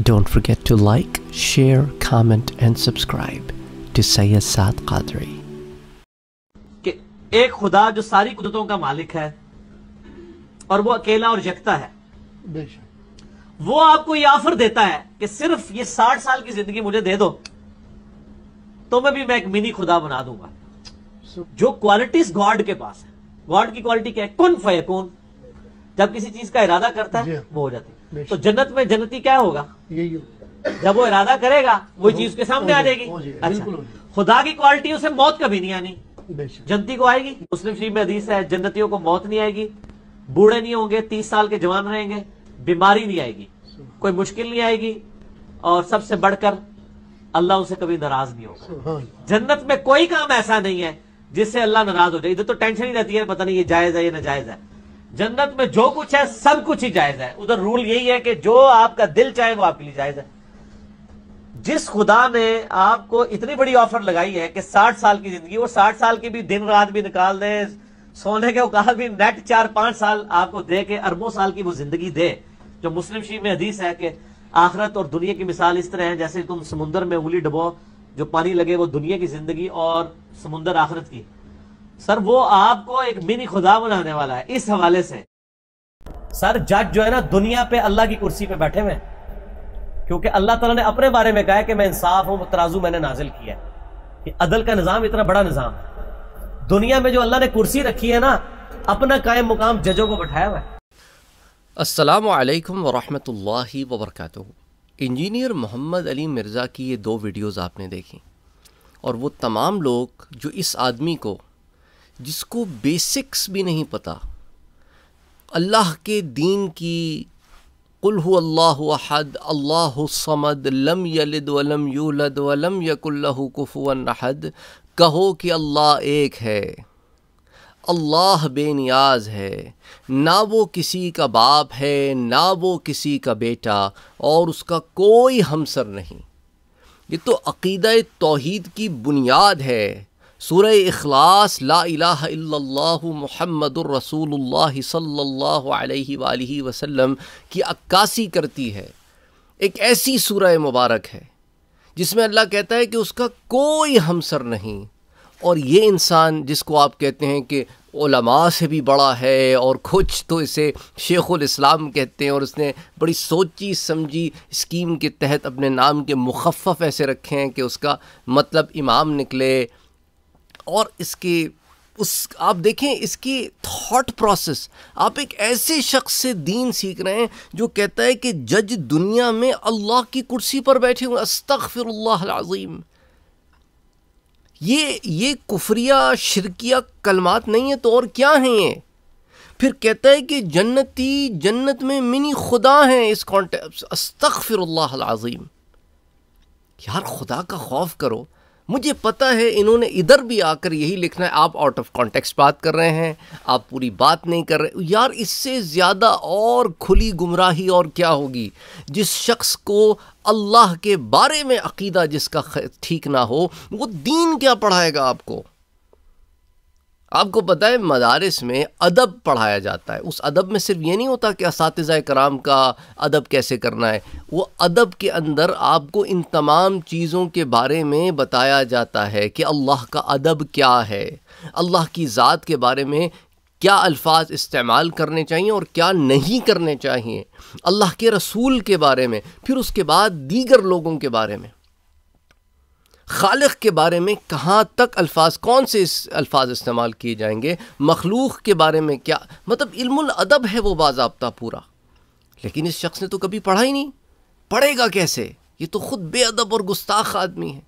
Don't forget to like, share, comment and subscribe to Sayyid Saad Qadri. एक खुदा जो सारी कुदरतों का मालिक है और वो अकेला और जगता है वो आपको ये ऑफर देता है कि सिर्फ ये साठ साल की जिंदगी मुझे दे दो तो मैं भी मैं एक मिनी खुदा बना दूंगा जो क्वालिटीज गॉड के पास है गॉड की क्वालिटी क्या है कौन फे कौन जब किसी चीज का इरादा करता है वो हो जाती है तो जन्नत में जन्नती क्या होगा यही होगा जब वो इरादा करेगा वही चीज उसके सामने आ जाएगी अच्छा। खुदा की क्वालिटी उसे मौत कभी नहीं आनी जन्नती को आएगी मुस्लिम शरीफ में अधीस है जन्नतियों को मौत नहीं आएगी बूढ़े नहीं होंगे तीस साल के जवान रहेंगे बीमारी नहीं आएगी कोई मुश्किल नहीं आएगी और सबसे बढ़कर अल्लाह उसे कभी नाराज नहीं होगा जन्नत में कोई काम ऐसा नहीं है जिससे अल्लाह नाराज हो जाए इधर तो टेंशन ही रहती है पता नहीं ये जायज है या नाजायज है जन्नत में जो कुछ है सब कुछ ही जायज है उधर रूल यही है कि जो आपका दिल चाहे वो आपके लिए जायज है जिस खुदा ने आपको इतनी बड़ी ऑफर लगाई है कि साठ साल की जिंदगी वो साठ साल की भी दिन रात भी निकाल दे सोने के औकात भी नेट चार पांच साल आपको दे के अरबों साल की वो जिंदगी दे जो मुस्लिम शी में हदीस है कि आखरत और दुनिया की मिसाल इस तरह है जैसे तुम समुंदर में उंगली डबो जो पानी लगे वो दुनिया की जिंदगी और समुन्दर आखरत की सर वो आपको एक मिनी खुदा बनाने वाला है इस हवाले से सर जज जो है ना दुनिया पे अल्लाह की कुर्सी पे बैठे हुए क्योंकि अल्लाह तला ने अपने बारे में कहा कि मैं इंसाफ हूं तराजू मैंने नाजिल किया है कि अदल का निज़ाम इतना बड़ा निज़ाम है दुनिया में जो अल्लाह ने कुर्सी रखी है ना अपना कायम मुकाम जजों को बैठाया हुआ है असलकम वरहि वबरक इंजीनियर मोहम्मद अली मिर्ज़ा की ये दो वीडियोज़ आपने देखी और वो तमाम लोग जो इस आदमी को जिसको बेसिक्स भी नहीं पता अल्लाह के दीन की कुल अल्लाहद अल्लाहमद लम यलिद वलम यूलद वलम यकुल्लहु कुफुवन अहद कहो कि अल्लाह एक है अल्लाह बेनियाज है ना वो किसी का बाप है ना वो किसी का बेटा और उसका कोई हमसर नहीं ये तो अकीद तोहीद की बुनियाद है सूर अखलास ला महमद रसूल सल्ला वसम की अक्कासी करती है एक ऐसी सूर मुबारक है जिसमें अल्लाह कहता है कि उसका कोई हमसर नहीं और ये इंसान जिसको आप कहते हैं कि ओलमा से भी बड़ा है और कुछ तो इसे शेख इस्लाम कहते हैं और उसने बड़ी सोची समझी स्कीम के तहत अपने नाम के मुखफ़ ऐसे रखे हैं कि उसका मतलब इमाम निकले और इसके उस आप देखें इसकी थॉट प्रोसेस आप एक ऐसे शख्स से दीन सीख रहे हैं जो कहता है कि जज दुनिया में अल्लाह की कुर्सी पर बैठे हुए फिर आजीम ये ये कुफरिया शिरकिया कलमात नहीं है तो और क्या हैं ये फिर कहता है कि जन्नती जन्नत में मिनी खुदा हैं इस फिर आजीम यार खुदा का खौफ करो मुझे पता है इन्होंने इधर भी आकर यही लिखना है आप आउट ऑफ कॉन्टेक्स्ट बात कर रहे हैं आप पूरी बात नहीं कर रहे यार इससे ज़्यादा और खुली गुमराही और क्या होगी जिस शख्स को अल्लाह के बारे में अकीदा जिसका ठीक ना हो वो दीन क्या पढ़ाएगा आपको आपको पता है मदारस में अदब पढ़ाया जाता है उस अदब में सिर्फ ये नहीं होता कि इस कराम का अदब कैसे करना है वो अदब के अंदर आपको इन तमाम चीज़ों के बारे में बताया जाता है कि अल्लाह का अदब क्या है अल्लाह की ज़ात के बारे में क्या अल्फाज इस्तेमाल करने चाहिए और क्या नहीं करने चाहिए अल्लाह के रसूल के बारे में फिर उसके बाद दीगर लोगों के बारे में खालक के बारे में कहाँ तक अल्फाज कौन से इस अल्फाज इस्तेमाल किए जाएंगे मखलूक के बारे में क्या मतलब अदब है वो बाबा पूरा लेकिन इस शख्स ने तो कभी पढ़ा ही नहीं पढ़ेगा कैसे ये तो ख़ुद बेअदब और गुस्ताख आदमी है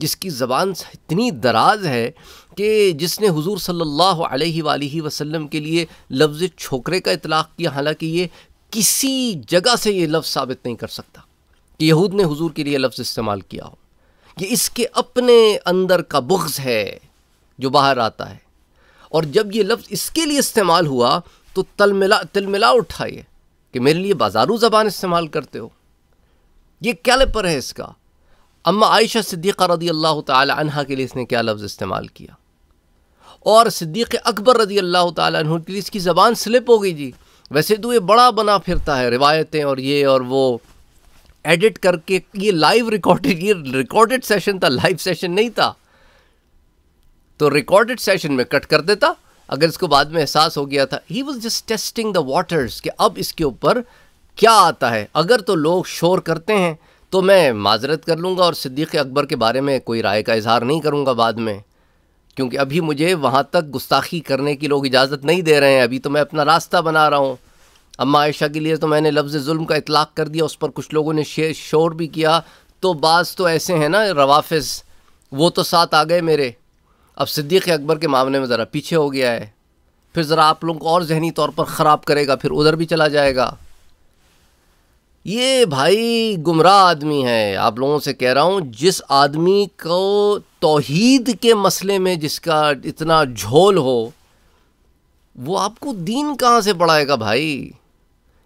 जिसकी ज़बान इतनी दराज है कि जिसने हुजूर सल्लल्लाहु अलैहि वालैहि वसल्लम के लिए लफ्ज़ छोकरे का इतलाक़ किया हालांकि ये किसी जगह से ये लफ्ज़ साबित नहीं कर सकता कि यहूद ने हुजूर के लिए लफ्ज़ इस्तेमाल किया हो ये इसके अपने अंदर का बुग्ज़ है जो बाहर आता है और जब ये लफ्ज़ इसके लिए इस्तेमाल हुआ तो तलमिला तिलमिला उठाइए कि मेरे लिए बाजारू ज़बान इस्तेमाल करते हो ये क्या लेपर है इसका अम्मा आयशा सिद्दीक़ा रदी अल्लाह तह के लिए इसने क्या लफ्ज़ इस्तेमाल किया और सिद्दीक़ अकबर रदी अल्लाह तह के लिए इसकी ज़बान स्लिप हो गई जी वैसे तो ये बड़ा बना फिरता है रिवायतें और ये और वो एडिट करके ये लाइव रिकॉर्डेड ये रिकॉर्डेड सेशन था लाइव सेशन नहीं था तो रिकॉर्डेड सेशन में कट कर देता अगर इसको बाद में एहसास हो गया था he was just testing the waters कि अब इसके ऊपर क्या आता है अगर तो लोग शोर करते हैं तो मैं माजरत कर लूँगा और सिद्दीक़ अकबर के बारे में कोई राय का इजहार नहीं करूँगा बाद में क्योंकि अभी मुझे वहाँ तक गुस्ताखी करने की लोग इजाज़त नहीं दे रहे हैं अभी तो मैं अपना रास्ता बना रहा हूँ अम्मा आयशा के लिए तो मैंने लफ्ज़ जुल्म का इतलाक़ कर दिया उस पर कुछ लोगों ने शेर शोर भी किया तो बाज़ तो ऐसे हैं ना रवाफ़ वो तो साथ आ गए मेरे अब सिद्दीक़ अकबर के मामले में ज़रा पीछे हो गया है फिर ज़रा आप लोगों को और जहनी तौर पर ख़राब करेगा फिर उधर भी चला जाएगा ये भाई गुमराह आदमी है आप लोगों से कह रहा हूँ जिस आदमी को तोहीद के मसले में जिसका इतना झोल हो वो आपको दीन कहाँ से पढ़ाएगा भाई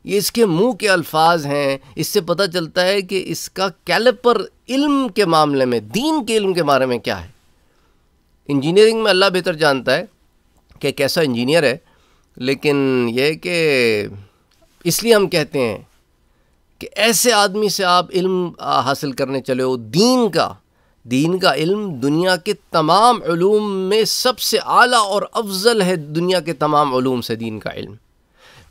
ये इसके मुंह के अल्फाज हैं इससे पता चलता है कि इसका कैलपर इल्म के मामले में दीन के इल्म के बारे में क्या है इंजीनियरिंग में अल्लाह बेहतर जानता है कि कैसा इंजीनियर है लेकिन यह कि इसलिए हम कहते हैं कि ऐसे आदमी से आप इल्म हासिल करने चले हो दीन का दीन का इल्म दुनिया के तमाम में सबसे आला और अफजल है दुनिया के तमाम से दीन का इल्म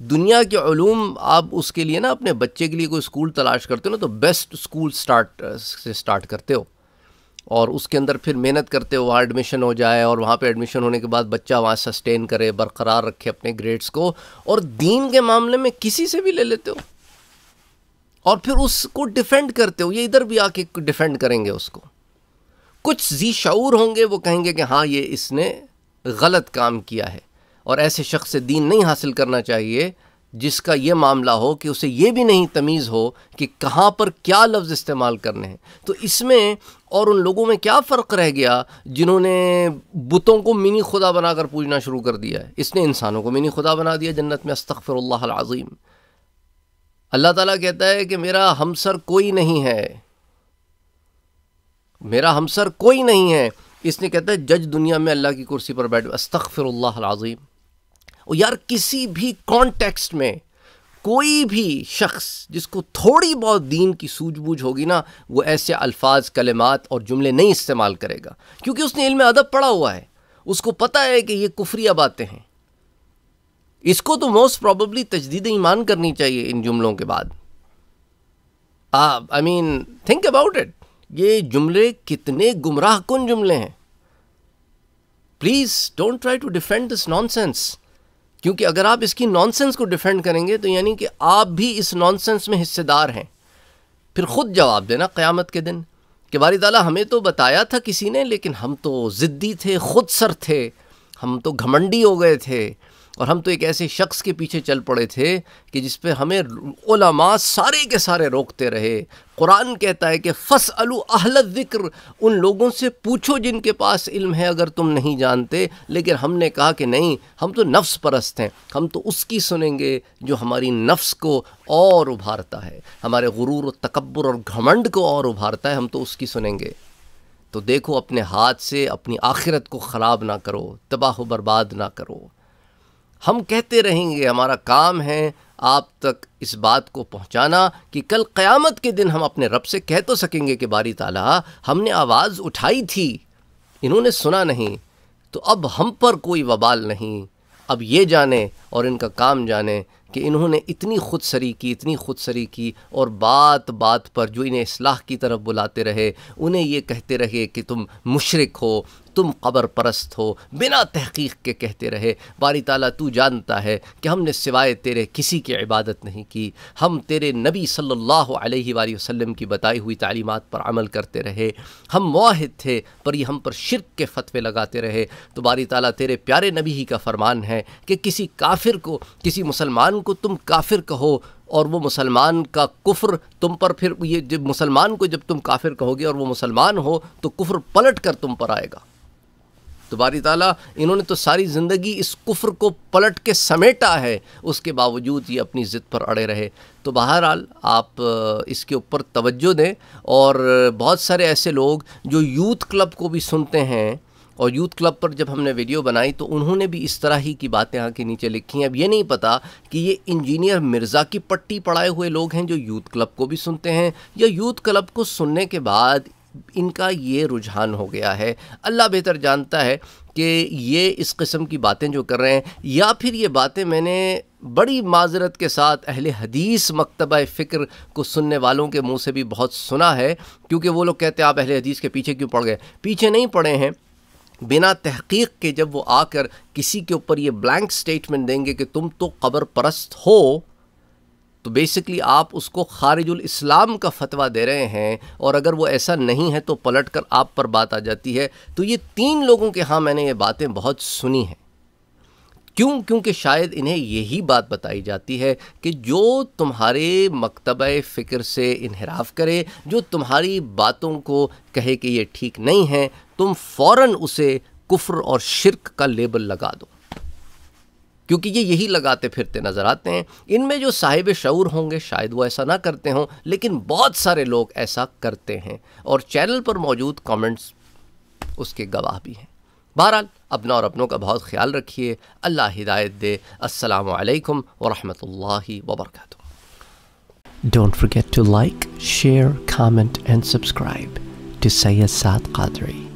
दुनिया के ूम आप उसके लिए ना अपने बच्चे के लिए कोई स्कूल तलाश करते हो ना तो बेस्ट स्कूल स्टार्ट से स्टार्ट करते हो और उसके अंदर फिर मेहनत करते हो वहाँ एडमिशन हो जाए और वहाँ पे एडमिशन होने के बाद बच्चा वहाँ सस्टेन करे बरकरार रखे अपने ग्रेड्स को और दीन के मामले में किसी से भी ले लेते हो और फिर उसको डिफेंड करते हो ये इधर भी आके डिफेंड करेंगे उसको कुछ जी शूर होंगे वो कहेंगे कि हाँ ये इसने गलत काम किया है और ऐसे शख्स से दीन नहीं हासिल करना चाहिए जिसका ये मामला हो कि उसे ये भी नहीं तमीज़ हो कि कहाँ पर क्या लफ्ज़ इस्तेमाल करने हैं तो इसमें और उन लोगों में क्या फ़र्क रह गया जिन्होंने बुतों को मिनी खुदा बनाकर पूजना शुरू कर दिया है इसने इंसानों को मिनी खुदा बना दिया जन्नत में अस्तफ़र आजीम अल्लाह ताला कहता है कि मेरा हमसर कोई नहीं है मेरा हमसर कोई नहीं है इसने कहता है जज दुनिया में अल्लाह की कुर्सी पर बैठ अस्तफ़र अज़ीम यार किसी भी कॉन्टेक्स्ट में कोई भी शख्स जिसको थोड़ी बहुत दीन की सूझबूझ होगी ना वो ऐसे अल्फाज कलमात और जुमले नहीं इस्तेमाल करेगा क्योंकि उसने इल्म अदब पढ़ा हुआ है उसको पता है कि ये कुफरिया बातें हैं इसको तो मोस्ट प्रॉबली तजदीद ईमान करनी चाहिए इन जुमलों के बाद I mean think about it ये जुमले कितने गुमराह कन जुमले हैं please don't try to defend this nonsense क्योंकि अगर आप इसकी नॉनसेंस को डिफेंड करेंगे तो यानी कि आप भी इस नॉनसेंस में हिस्सेदार हैं फिर ख़ुद जवाब देना क़यामत के दिन कि बारी ताला हमें तो बताया था किसी ने लेकिन हम तो ज़िद्दी थे खुद सर थे हम तो घमंडी हो गए थे और हम तो एक ऐसे शख्स के पीछे चल पड़े थे कि जिस पे हमें ओलमा सारे के सारे रोकते रहे कुरान कहता है कि फ़स अलू अहल ज़िक्र उन लोगों से पूछो जिनके पास इल्म है अगर तुम नहीं जानते लेकिन हमने कहा कि नहीं हम तो नफ्स परस्त हैं हम तो उसकी सुनेंगे जो हमारी नफ्स को और उभारता है हमारे गुरूर तकबर और घमंड को और उभारता है हम तो उसकी सुनेंगे तो देखो अपने हाथ से अपनी आखिरत को ख़राब ना करो तबाह बर्बाद ना करो हम कहते रहेंगे हमारा काम है आप तक इस बात को पहुंचाना कि कल क़यामत के दिन हम अपने रब से कह तो सकेंगे कि बारी ताला हमने आवाज़ उठाई थी इन्होंने सुना नहीं तो अब हम पर कोई वबाल नहीं अब ये जाने और इनका काम जाने कि इन्होंने इतनी खुद सरी की इतनी खुद सरी की और बात बात पर जो इन्हें इसलाह की तरफ बुलाते रहे उन्हें ये कहते रहे कि तुम मुशरक हो तुम कबर परस्त हो बिना तहकीक के कहते रहे बारी ताला तू जानता है कि हमने सिवाय तेरे किसी की इबादत नहीं की हम तेरे नबी सल्लल्लाहु अलैहि वसल्लम की बताई हुई तालीमत पर अमल करते रहे हम माहिद थे पर ये हम पर शिरक के फतवे लगाते रहे तो बारी ताला तेरे प्यारे नबी ही का फरमान है कि किसी काफिर को किसी मुसलमान को तुम काफिर कहो और वो मुसलमान का कुफ्र तुम पर फिर ये जब मुसलमान को जब तुम काफिर कहोगे और वो मुसलमान हो तो कुफ्र पलट कर तुम पर आएगा तो बारी ताला इन्होंने तो सारी ज़िंदगी इस कुफ्र को पलट के समेटा है उसके बावजूद ये अपनी ज़िद पर अड़े रहे तो बहरहाल आप इसके ऊपर तवज्जो दें और बहुत सारे ऐसे लोग जो यूथ क्लब को भी सुनते हैं और यूथ क्लब पर जब हमने वीडियो बनाई तो उन्होंने भी इस तरह ही की बातें यहाँ के नीचे लिखी हैं अब ये नहीं पता कि ये इंजीनियर मिर्ज़ा की पट्टी पढ़ाए हुए लोग हैं जो यूथ क्लब को भी सुनते हैं या यूथ क्लब को सुनने के बाद इनका ये रुझान हो गया है अल्लाह बेहतर जानता है कि ये इस किस्म की बातें जो कर रहे हैं या फिर ये बातें मैंने बड़ी माजरत के साथ अहल हदीस मकतबा फ़िक्र को सुनने वालों के मुंह से भी बहुत सुना है क्योंकि वो लोग कहते हैं आप अहल हदीस के पीछे क्यों पड़ गए पीछे नहीं पड़े हैं बिना तहकीक के जब वो आकर किसी के ऊपर ये ब्लैंक स्टेटमेंट देंगे कि तुम तो कबर परस्त हो तो बेसिकली आप उसको खारिजुल इस्लाम का फतवा दे रहे हैं और अगर वो ऐसा नहीं है तो पलट कर आप पर बात आ जाती है तो ये तीन लोगों के यहाँ मैंने ये बातें बहुत सुनी हैं क्यों क्योंकि शायद इन्हें यही बात बताई जाती है कि जो तुम्हारे मकतब फ़िक्र से इनहराफ करे जो तुम्हारी बातों को कहे कि ये ठीक नहीं है तुम फ़ौर उसे कुफ्र और शिरक का लेबल लगा दो क्योंकि ये यही लगाते फिरते नज़र आते हैं इनमें जो साहिब शूर होंगे शायद वो ऐसा ना करते हों लेकिन बहुत सारे लोग ऐसा करते हैं और चैनल पर मौजूद कमेंट्स उसके गवाह भी हैं बहरहाल अपना और अपनों का बहुत ख्याल रखिए अल्लाह हिदायत दे असलकम वरहमल वबरक don't forget to like share comment and subscribe to Saad Saad